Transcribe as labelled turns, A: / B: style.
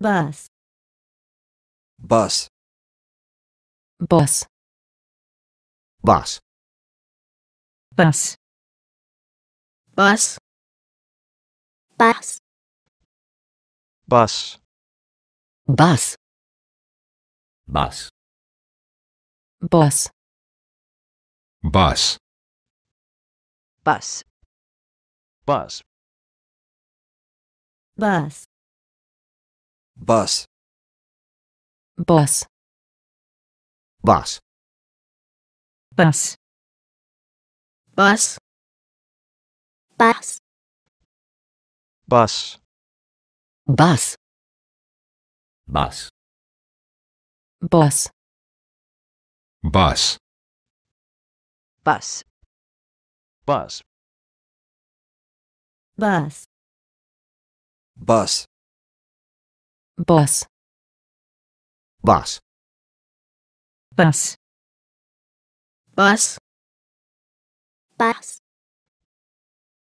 A: bus bus bus bus bus bus bus bus bus bus bus bus bus bus bus Bus. Bus. Bus. Bus. Bus. Bus. Bus. Bus. Bus. Bus. Bus. Bus. Bus. Bus. Bus. Bus. Bus. Bus. Bus. Bus.